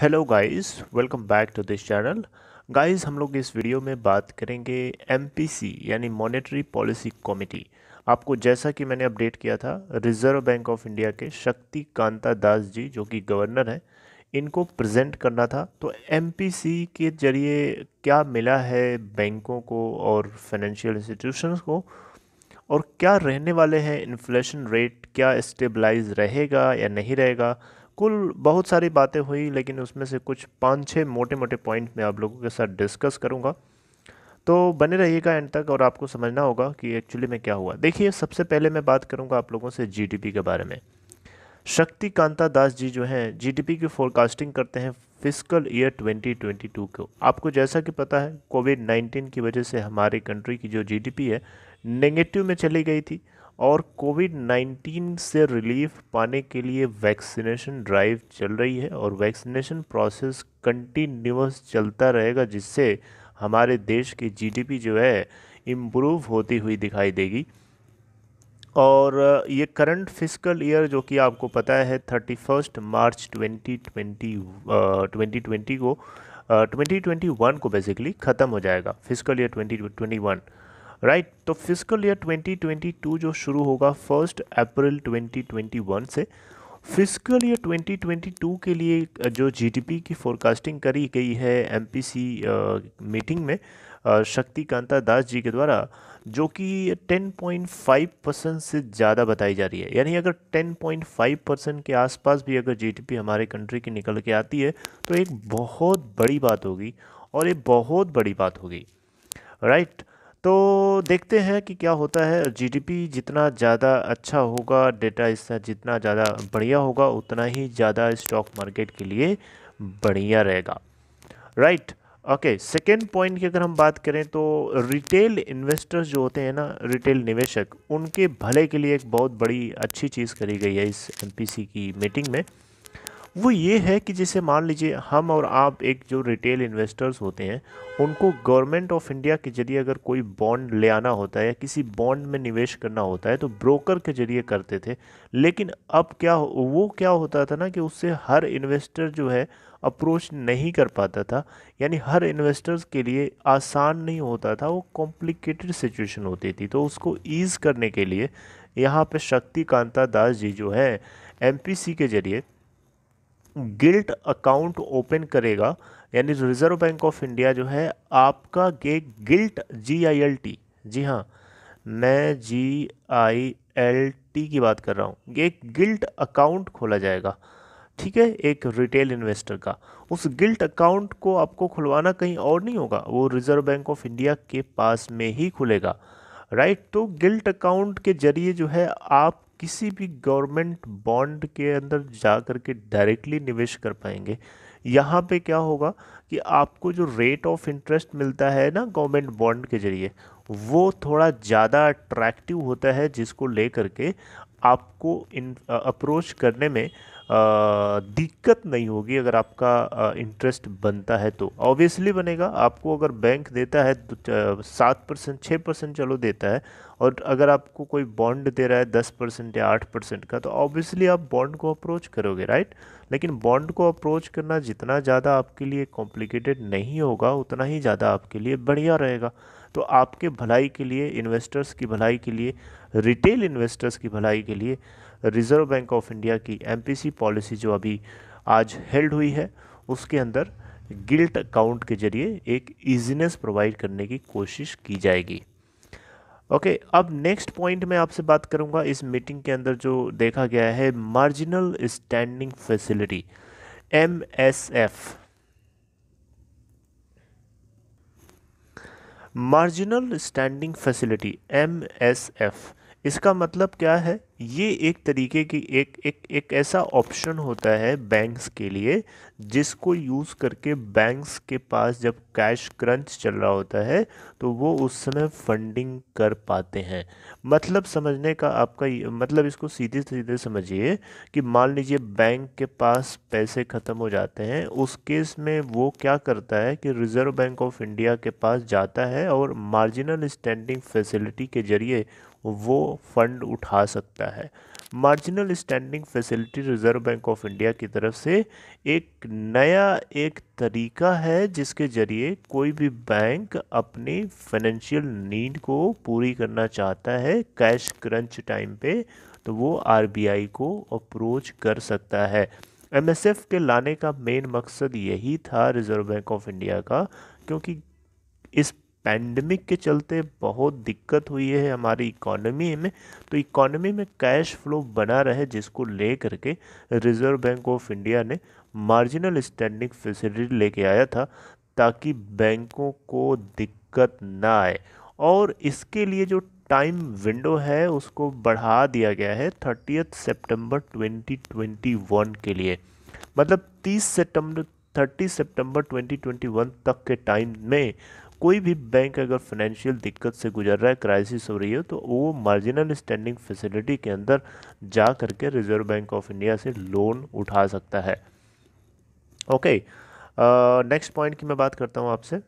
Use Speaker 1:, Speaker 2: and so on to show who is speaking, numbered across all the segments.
Speaker 1: Hello guys welcome back to this channel guys हम लोग इस वीडियो में बात करेंगे एमपीसी यानी मॉनेटरी पॉलिसी कमेटी आपको जैसा कि मैंने अपडेट किया था रिजर्व बैंक ऑफ इंडिया के शक्ति कांता दास जी जो कि गवर्नर हैं इनको प्रेजेंट करना था तो एमपीसी के जरिए क्या मिला है बैंकों को और फाइनेंशियल इंस्टीट्यूशन को और क्या रहने वाले हैं इन्फ्लेशन रेट क्या स्टेबलाइज रहेगा या नहीं रहेगा कुल बहुत सारी बातें हुई लेकिन उसमें से कुछ पाँच छः मोटे मोटे पॉइंट मैं आप लोगों के साथ डिस्कस करूँगा तो बने रहिएगा एंड तक और आपको समझना होगा कि एक्चुअली में क्या हुआ देखिए सबसे पहले मैं बात करूँगा आप लोगों से जी के बारे में शक्ति कांता दास जी जो हैं जीडीपी की फोरकास्टिंग करते हैं फिजिकल ईयर 2022 को आपको जैसा कि पता है कोविड 19 की वजह से हमारी कंट्री की जो जीडीपी है नेगेटिव में चली गई थी और कोविड 19 से रिलीफ पाने के लिए वैक्सीनेशन ड्राइव चल रही है और वैक्सीनेशन प्रोसेस कंटिन्यूस चलता रहेगा जिससे हमारे देश की जीडीपी जो है इम्प्रूव होती हुई दिखाई देगी और ये करंट फिजिकल ईयर जो कि आपको पता है thirty first March twenty twenty twenty twenty को ट्वेंटी ट्वेंटी वन को बेसिकली ख़त्म हो जाएगा physical year twenty twenty one right तो फिजिकल ईयर 2022 जो शुरू होगा फर्स्ट अप्रैल 2021 से फिजिकल ईयर 2022 के लिए जो जीडीपी की फोरकास्टिंग करी गई है एमपीसी मीटिंग में शक्तिकांता दास जी के द्वारा जो कि 10.5 परसेंट से ज़्यादा बताई जा रही है यानी अगर 10.5 परसेंट के आसपास भी अगर जीडीपी हमारे कंट्री की निकल के आती है तो एक बहुत बड़ी बात होगी और ये बहुत बड़ी बात होगी राइट तो देखते हैं कि क्या होता है जीडीपी जितना ज़्यादा अच्छा होगा डेटा इसका जितना ज़्यादा बढ़िया होगा उतना ही ज़्यादा स्टॉक मार्केट के लिए बढ़िया रहेगा राइट ओके सेकेंड पॉइंट की अगर हम बात करें तो रिटेल इन्वेस्टर्स जो होते हैं ना रिटेल निवेशक उनके भले के लिए एक बहुत बड़ी अच्छी चीज़ करी गई है इस एम की मीटिंग में वो ये है कि जैसे मान लीजिए हम और आप एक जो रिटेल इन्वेस्टर्स होते हैं उनको गवर्नमेंट ऑफ इंडिया के जरिए अगर कोई बॉन्ड ले आना होता है या किसी बॉन्ड में निवेश करना होता है तो ब्रोकर के जरिए करते थे लेकिन अब क्या वो क्या होता था ना कि उससे हर इन्वेस्टर जो है अप्रोच नहीं कर पाता था यानी हर इन्वेस्टर्स के लिए आसान नहीं होता था वो कॉम्प्लिकेटेड सिचुएशन होती थी तो उसको ईज़ करने के लिए यहाँ पे शक्ति कांता दास जी जो है एमपीसी के ज़रिए गिल्ट अकाउंट ओपन करेगा यानी रिजर्व बैंक ऑफ इंडिया जो है आपका ये gilt G I L T जी हाँ मैं जी आई एल टी की बात कर रहा हूँ ये गिल्ट अकाउंट खोला जाएगा ठीक है एक रिटेल इन्वेस्टर का उस गिल्ट अकाउंट को आपको खुलवाना कहीं और नहीं होगा वो रिज़र्व बैंक ऑफ इंडिया के पास में ही खुलेगा राइट तो गिल्ट अकाउंट के जरिए जो है आप किसी भी गवर्नमेंट बॉन्ड के अंदर जा कर के डायरेक्टली निवेश कर पाएंगे यहाँ पे क्या होगा कि आपको जो रेट ऑफ इंटरेस्ट मिलता है ना गवर्नमेंट बॉन्ड के ज़रिए वो थोड़ा ज़्यादा अट्रैक्टिव होता है जिसको ले करके आपको इन अप्रोच करने में दिक्कत नहीं होगी अगर आपका इंटरेस्ट बनता है तो ऑब्वियसली बनेगा आपको अगर बैंक देता है तो, सात परसेंट छः परसेंट चलो देता है और अगर आपको कोई बॉन्ड दे रहा है दस परसेंट या आठ परसेंट का तो ऑब्वियसली आप बॉन्ड को अप्रोच करोगे राइट लेकिन बॉन्ड को अप्रोच करना जितना ज़्यादा आपके लिए कॉम्प्लिकेटेड नहीं होगा उतना ही ज़्यादा आपके लिए बढ़िया रहेगा तो आपके भलाई के लिए इन्वेस्टर्स की भलाई के लिए रिटेल इन्वेस्टर्स की भलाई के लिए रिज़र्व बैंक ऑफ इंडिया की एम पॉलिसी जो अभी आज हेल्ड हुई है उसके अंदर गिल्ट अकाउंट के जरिए एक ईजीनेस प्रोवाइड करने की कोशिश की जाएगी ओके okay, अब नेक्स्ट पॉइंट मैं आपसे बात करूंगा इस मीटिंग के अंदर जो देखा गया है marginal standing facility M S F marginal standing facility msf इसका मतलब क्या है ये एक तरीके की एक एक एक ऐसा ऑप्शन होता है बैंक्स के लिए जिसको यूज़ करके बैंक्स के पास जब कैश क्रंच चल रहा होता है तो वो उस समय फंडिंग कर पाते हैं मतलब समझने का आपका मतलब इसको सीधे सीधे समझिए कि मान लीजिए बैंक के पास पैसे ख़त्म हो जाते हैं उस केस में वो क्या करता है कि रिज़र्व बैंक ऑफ इंडिया के पास जाता है और मार्जिनल स्टैंडिंग फैसिलिटी के ज़रिए वो फंड उठा सकता है marginal standing facility Reserve Bank of India की तरफ से एक नया एक तरीका है जिसके ज़रिए कोई भी बैंक अपनी फाइनेंशियल नीड को पूरी करना चाहता है कैश क्रंच टाइम पे तो वो आरबीआई को अप्रोच कर सकता है एमएसएफ के लाने का मेन मकसद यही था रिज़र्व बैंक ऑफ इंडिया का क्योंकि इस पैंडमिक के चलते बहुत दिक्कत हुई है हमारी इकोनॉमी में तो इकोनॉमी में कैश फ्लो बना रहे जिसको ले करके रिज़र्व बैंक ऑफ इंडिया ने मार्जिनल स्टैंडिंग फैसिलिटी लेके आया था ताकि बैंकों को दिक्कत ना आए और इसके लिए जो टाइम विंडो है उसको बढ़ा दिया गया है थर्टियथ सितंबर 2021 के लिए मतलब 30 सितंबर 30 सितंबर 2021 तक के टाइम में कोई भी बैंक अगर फाइनेंशियल दिक्कत से गुजर रहा है क्राइसिस हो रही है तो वो मार्जिनल स्टैंडिंग फैसिलिटी के अंदर जा करके रिजर्व बैंक ऑफ इंडिया से लोन उठा सकता है ओके नेक्स्ट पॉइंट की मैं बात करता हूँ आपसे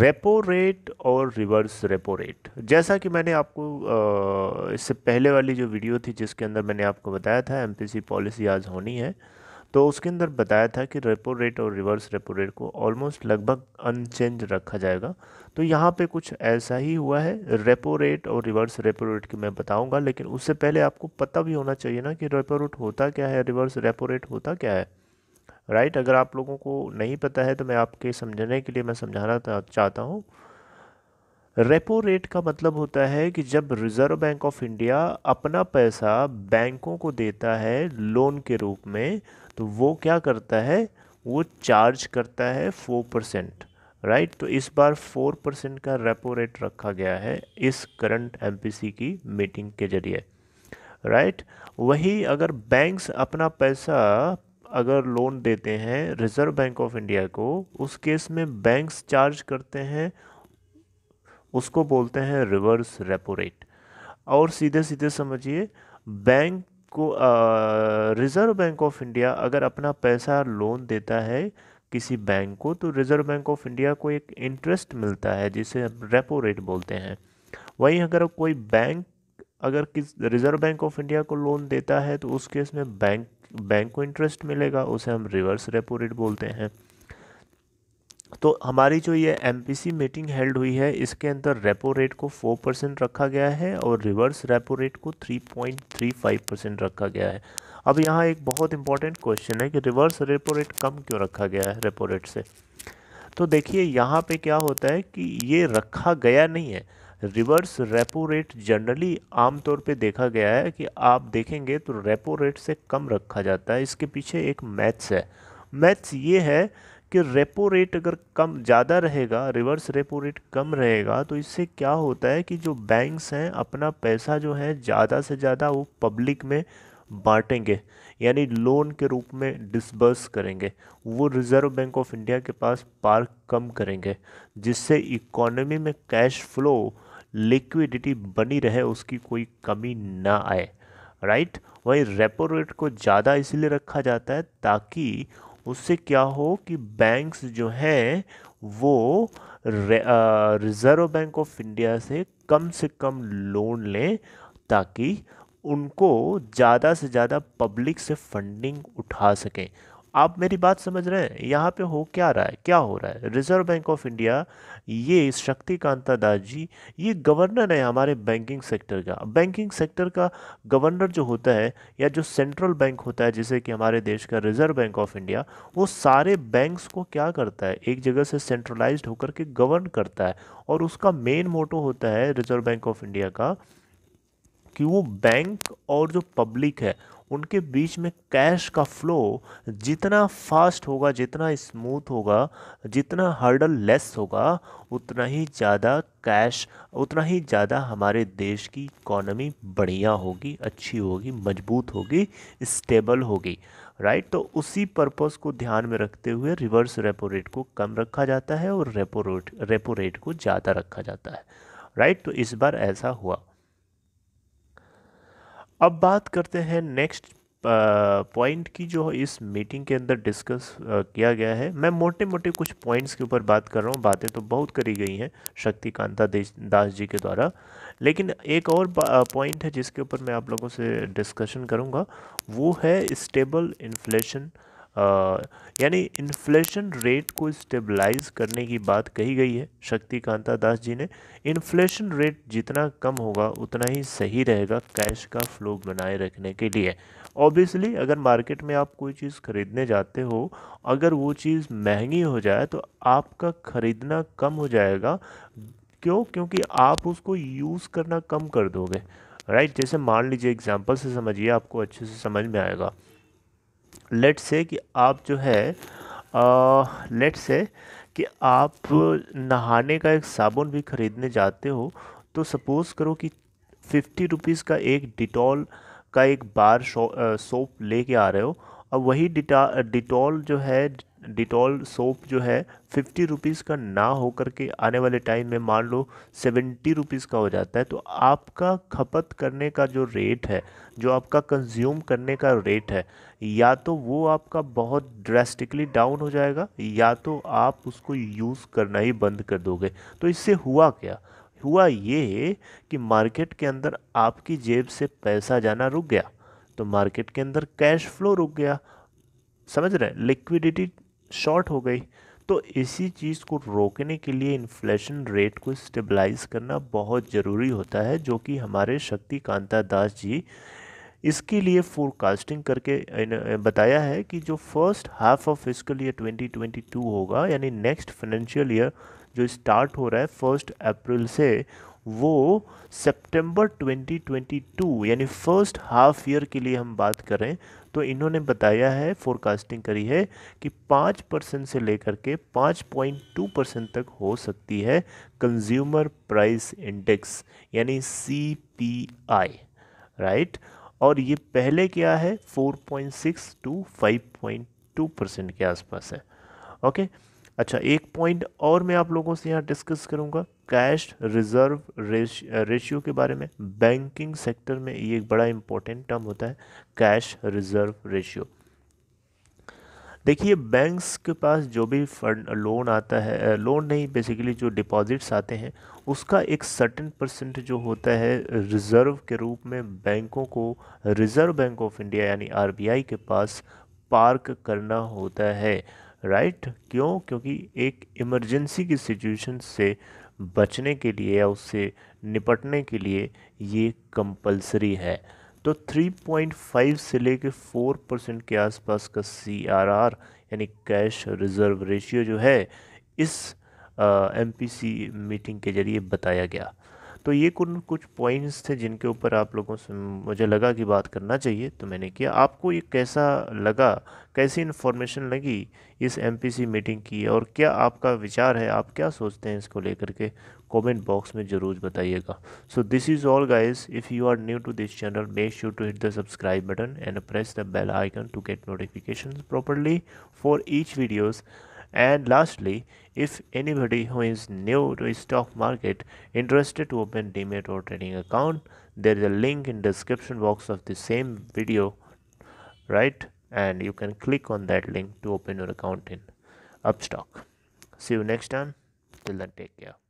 Speaker 1: रेपो रेट और रिवर्स रेपो रेट जैसा कि मैंने आपको इससे पहले वाली जो वीडियो थी जिसके अंदर मैंने आपको बताया था एमपीसी पॉलिसी आज होनी है तो उसके अंदर बताया था कि रेपो रेट और रिवर्स रेपो रेट को ऑलमोस्ट लगभग अनचेंज रखा जाएगा तो यहाँ पे कुछ ऐसा ही हुआ है रेपो रेट और रिवर्स रेपो रेट की मैं बताऊँगा लेकिन उससे पहले आपको पता भी होना चाहिए ना कि रेपो रेट होता क्या है रिवर्स रेपो रेट होता क्या है राइट अगर आप लोगों को नहीं पता है तो मैं आपके समझने के लिए मैं समझाना चाहता हूँ रेपो रेट का मतलब होता है कि जब रिज़र्व बैंक ऑफ इंडिया अपना पैसा बैंकों को देता है लोन के रूप में तो वो क्या करता है वो चार्ज करता है फोर परसेंट राइट तो इस बार फोर परसेंट का रेपो रेट रखा गया है इस करंट एम की मीटिंग के जरिए राइट वही अगर बैंक्स अपना पैसा अगर लोन देते हैं रिज़र्व बैंक ऑफ इंडिया को उस केस में बैंक्स चार्ज करते हैं उसको बोलते हैं रिवर्स रेपो रेट और सीधे सीधे समझिए बैंक को रिज़र्व बैंक ऑफ इंडिया अगर अपना पैसा लोन देता है किसी बैंक को तो रिज़र्व बैंक ऑफ इंडिया को एक इंटरेस्ट मिलता है जिसे हम रेपो रेट बोलते हैं वहीं अगर कोई बैंक अगर किस रिज़र्व बैंक ऑफ इंडिया को लोन देता है तो उस केस में बैंक बैंक को इंटरेस्ट मिलेगा उसे हम रिवर्स रेपो रेट बोलते हैं तो हमारी जो ये एम मीटिंग हेल्ड हुई है इसके अंदर रेपो रेट को फोर परसेंट रखा गया है और रिवर्स रेपो रेट को three point three five percent रखा गया है अब यहाँ एक बहुत इंपॉर्टेंट क्वेश्चन है कि रिवर्स रेपो रेट कम क्यों रखा गया है रेपो रेट से तो देखिए यहाँ पे क्या होता है कि ये रखा गया नहीं है रिवर्स रेपो रेट जनरली आमतौर पे देखा गया है कि आप देखेंगे तो रेपो रेट से कम रखा जाता है इसके पीछे एक मैथ्स है मैथ्स ये है कि रेपो रेट अगर कम ज़्यादा रहेगा रिवर्स रेपो रेट कम रहेगा तो इससे क्या होता है कि जो बैंक्स हैं अपना पैसा जो है ज़्यादा से ज़्यादा वो पब्लिक में बांटेंगे यानी लोन के रूप में डिसबर्स करेंगे वो रिज़र्व बैंक ऑफ इंडिया के पास पार्क कम करेंगे जिससे इकोनॉमी में कैश फ्लो लिक्विडिटी बनी रहे उसकी कोई कमी ना आए राइट वहीं रेपो रेट को ज़्यादा इसलिए रखा जाता है ताकि उससे क्या हो कि बैंक्स जो हैं वो रिज़र्व बैंक ऑफ इंडिया से कम से कम लोन लें ताकि उनको ज़्यादा से ज़्यादा पब्लिक से फंडिंग उठा सकें आप मेरी बात समझ रहे हैं यहाँ पे हो क्या रहा है क्या हो रहा है रिजर्व बैंक ऑफ इंडिया ये शक्तिकांता दास जी ये गवर्नर है हमारे बैंकिंग सेक्टर का बैंकिंग सेक्टर का गवर्नर जो होता है या जो सेंट्रल बैंक होता है जैसे कि हमारे देश का रिजर्व बैंक ऑफ इंडिया वो सारे बैंक्स को क्या करता है एक जगह से सेंट्रलाइज होकर के गवर्न करता है और उसका मेन मोटो होता है रिजर्व बैंक ऑफ इंडिया का कि वो बैंक और जो पब्लिक है उनके बीच में कैश का फ्लो जितना फास्ट होगा जितना स्मूथ होगा जितना हर्डल लेस होगा उतना ही ज़्यादा कैश उतना ही ज़्यादा हमारे देश की इकोनॉमी बढ़िया होगी अच्छी होगी मजबूत होगी स्टेबल होगी राइट तो उसी पर्पस को ध्यान में रखते हुए रिवर्स रेपो रेट को कम रखा जाता है और रेपो रेट रेपो रेट को ज़्यादा रखा जाता है राइट तो इस बार ऐसा हुआ अब बात करते हैं नेक्स्ट पॉइंट की जो इस मीटिंग के अंदर डिस्कस किया गया है मैं मोटे मोटे कुछ पॉइंट्स के ऊपर बात कर रहा हूँ बातें तो बहुत करी गई हैं शक्तिकांता दास जी के द्वारा लेकिन एक और पॉइंट है जिसके ऊपर मैं आप लोगों से डिस्कशन करूँगा वो है स्टेबल इन्फ्लेशन यानी इन्फ्लेशन रेट को स्टेबलाइज करने की बात कही गई है शक्तिकांता दास जी ने इन्फ्लेशन रेट जितना कम होगा उतना ही सही रहेगा कैश का फ्लो बनाए रखने के लिए ऑब्वियसली अगर मार्केट में आप कोई चीज़ ख़रीदने जाते हो अगर वो चीज़ महंगी हो जाए तो आपका ख़रीदना कम हो जाएगा क्यों क्योंकि आप उसको यूज़ करना कम कर दोगे राइट right? जैसे मान लीजिए एग्जाम्पल से समझिए आपको अच्छे से समझ में आएगा लेट से कि आप जो है लेट से कि आप नहाने का एक साबुन भी ख़रीदने जाते हो तो सपोज़ करो कि फिफ्टी रुपीज़ का एक डिटॉल का एक बार सोप लेके आ रहे हो और वही डिटा डिटॉल जो है डिटॉल सोप जो है फिफ्टी रुपीज़ का ना हो के आने वाले टाइम में मान लो सेवेंटी रुपीज़ का हो जाता है तो आपका खपत करने का जो रेट है जो आपका कंज्यूम करने का रेट है या तो वो आपका बहुत ड्रेस्टिकली डाउन हो जाएगा या तो आप उसको यूज़ करना ही बंद कर दोगे तो इससे हुआ क्या हुआ ये कि मार्केट के अंदर आपकी जेब से पैसा जाना रुक गया तो मार्केट के अंदर कैश फ्लो रुक गया समझ रहे हैं लिक्विडिटी शॉर्ट हो गई तो इसी चीज़ को रोकने के लिए इन्फ्लेशन रेट को स्टेबलाइज करना बहुत ज़रूरी होता है जो कि हमारे शक्ति कांता दास जी इसके लिए फोरकास्टिंग करके बताया है कि जो first half of physical year 2022 होगा यानी नेक्स्ट फाइनेंशियल ईयर जो स्टार्ट हो रहा है फर्स्ट अप्रैल से वो सितंबर 2022 यानी फर्स्ट हाफ ईयर के लिए हम बात करें तो इन्होंने बताया है फोरकास्टिंग करी है कि पाँच परसेंट से लेकर के पाँच पॉइंट टू परसेंट तक हो सकती है कंज्यूमर प्राइस इंडेक्स यानी सी पी आई राइट और ये पहले क्या है four point six two five point two percent के आसपास है ओके okay? अच्छा एक पॉइंट और मैं आप लोगों से यहाँ डिस्कस करूँगा कैश रिजर्व रेशियो के बारे में बैंकिंग सेक्टर में ये एक बड़ा इंपॉर्टेंट टर्म होता है कैश रिजर्व रेशियो देखिए बैंक्स के पास जो भी फंड लोन आता है लोन नहीं बेसिकली जो डिपॉजिट्स आते हैं उसका एक सर्टेन परसेंट जो होता है रिज़र्व के रूप में बैंकों को रिज़र्व बैंक ऑफ इंडिया यानी आरबीआई के पास पार्क करना होता है राइट right? क्यों क्योंकि एक इमरजेंसी की सिचुएशन से बचने के लिए या उससे निपटने के लिए ये कंपलसरी है तो 3.5 से लेके 4 परसेंट के आसपास का सी यानी कैश रिज़र्व रेशियो जो है इस एम मीटिंग के जरिए बताया गया तो ये कुछ कुछ पॉइंट्स थे जिनके ऊपर आप लोगों से मुझे लगा कि बात करना चाहिए तो मैंने किया आपको ये कैसा लगा कैसी इन्फॉर्मेशन लगी इस एमपीसी मीटिंग की और क्या आपका विचार है आप क्या सोचते हैं इसको लेकर के कमेंट बॉक्स में ज़रूर बताइएगा so this is all guys if you are new to this channel make sure to hit the subscribe button and press the bell icon to get notification properly for each videos and lastly if anybody who is new to stock market interested to open demat or trading account there is a link in description box of the same video right and you can click on that link to open your account in upstock see you next time till then take care